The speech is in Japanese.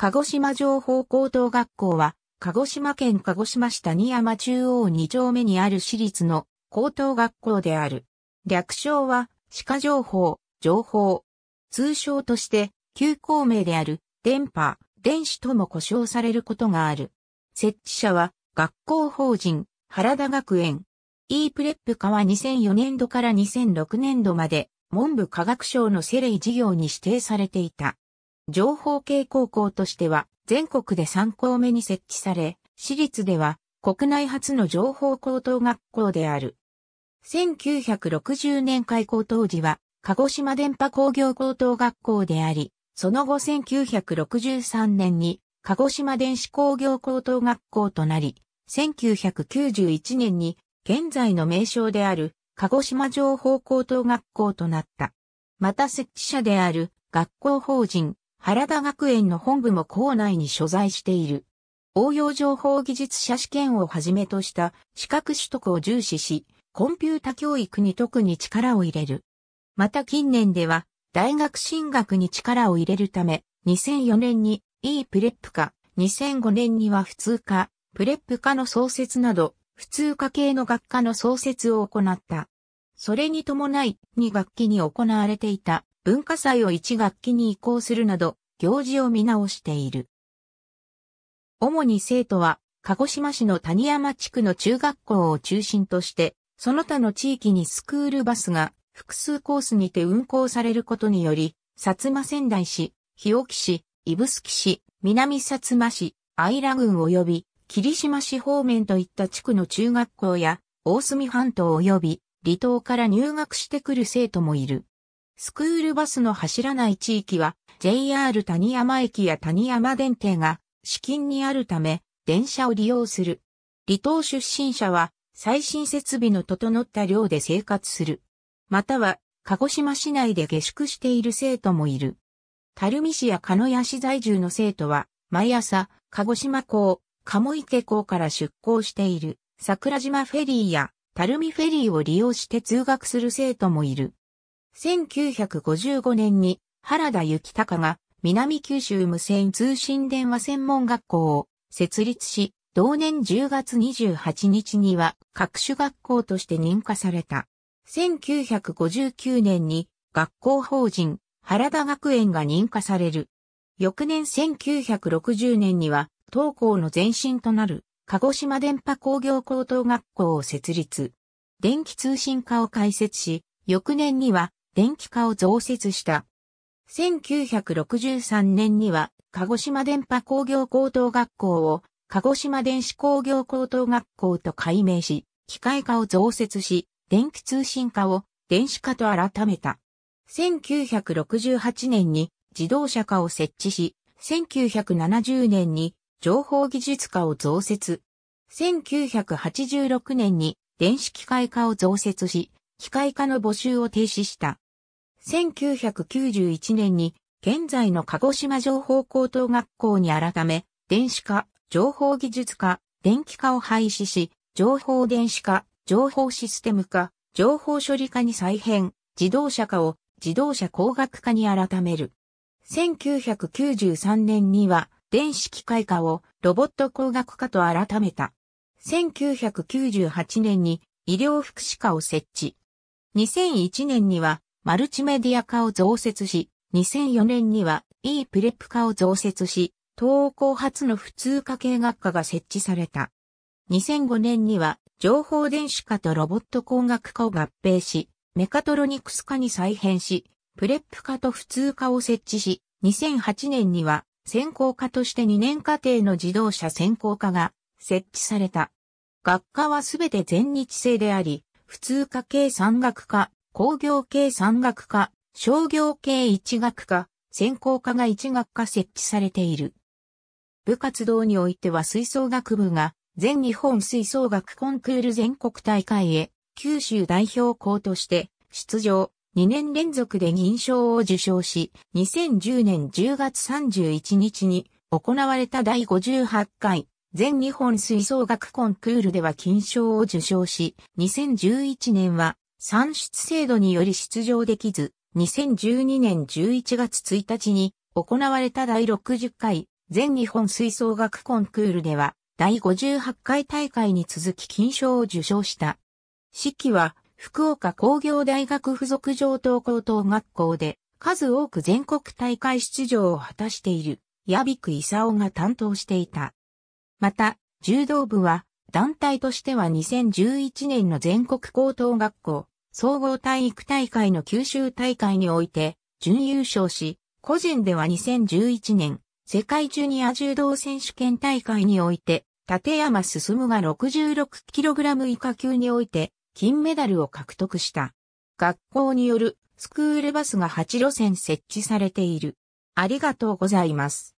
鹿児島情報高等学校は、鹿児島県鹿児島市谷山中央2丁目にある私立の高等学校である。略称は、歯科情報、情報。通称として、旧校名である、電波、電子とも呼称されることがある。設置者は、学校法人、原田学園。e プレップ課は2004年度から2006年度まで、文部科学省のセレイ事業に指定されていた。情報系高校としては全国で3校目に設置され、私立では国内初の情報高等学校である。1960年開校当時は鹿児島電波工業高等学校であり、その後1963年に鹿児島電子工業高等学校となり、1991年に現在の名称である鹿児島情報高等学校となった。また設置者である学校法人原田学園の本部も校内に所在している。応用情報技術者試験をはじめとした資格取得を重視し、コンピュータ教育に特に力を入れる。また近年では、大学進学に力を入れるため、2004年に E プレップ化、2005年には普通科、プレップ化の創設など、普通科系の学科の創設を行った。それに伴い、2学期に行われていた文化祭を1学期に移行するなど、行事を見直している。主に生徒は、鹿児島市の谷山地区の中学校を中心として、その他の地域にスクールバスが複数コースにて運行されることにより、薩摩仙台市、日置市、指宿市、南薩摩市、愛良郡及び霧島市方面といった地区の中学校や、大隅半島及び離島から入学してくる生徒もいる。スクールバスの走らない地域は JR 谷山駅や谷山電停が資金にあるため電車を利用する。離島出身者は最新設備の整った寮で生活する。または鹿児島市内で下宿している生徒もいる。垂水市や鹿屋市在住の生徒は毎朝鹿児島港、鴨池港から出港している桜島フェリーや垂水フェリーを利用して通学する生徒もいる。1955年に原田幸隆が南九州無線通信電話専門学校を設立し、同年10月28日には各種学校として認可された。1959年に学校法人原田学園が認可される。翌年1960年には当校の前身となる鹿児島電波工業高等学校を設立。電気通信科を開設し、翌年には電気化を増設した。1963年には、鹿児島電波工業高等学校を、鹿児島電子工業高等学校と改名し、機械化を増設し、電気通信化を電子化と改めた。1968年に自動車化を設置し、1970年に情報技術化を増設。1986年に電子機械化を増設し、機械化の募集を停止した。1991年に現在の鹿児島情報高等学校に改め、電子化、情報技術化、電気化を廃止し、情報電子化、情報システム化、情報処理化に再編、自動車化を自動車工学化に改める。1993年には電子機械化をロボット工学化と改めた。1998年に医療福祉化を設置。2001年にはマルチメディア化を増設し、2004年には e プレップ化を増設し、東欧後発の普通科系学科が設置された。2005年には情報電子化とロボット工学科を合併し、メカトロニクス化に再編し、プレップ化と普通科を設置し、2008年には専攻科として2年課程の自動車専攻科が設置された。学科はすべて全日制であり、普通科系産学科、工業系産学科、商業系一学科、専攻科が一学科設置されている。部活動においては吹奏楽部が全日本吹奏楽コンクール全国大会へ九州代表校として出場2年連続で銀賞を受賞し2010年10月31日に行われた第58回全日本吹奏楽コンクールでは金賞を受賞し2011年は算出制度により出場できず、2012年11月1日に行われた第60回全日本吹奏楽コンクールでは、第58回大会に続き金賞を受賞した。式は、福岡工業大学附属上等高等学校で、数多く全国大会出場を果たしている、矢比久勲が担当していた。また、柔道部は、団体としては2011年の全国高等学校総合体育大会の九州大会において準優勝し、個人では2011年世界ジュニア柔道選手権大会において立山進が 66kg 以下級において金メダルを獲得した。学校によるスクールバスが8路線設置されている。ありがとうございます。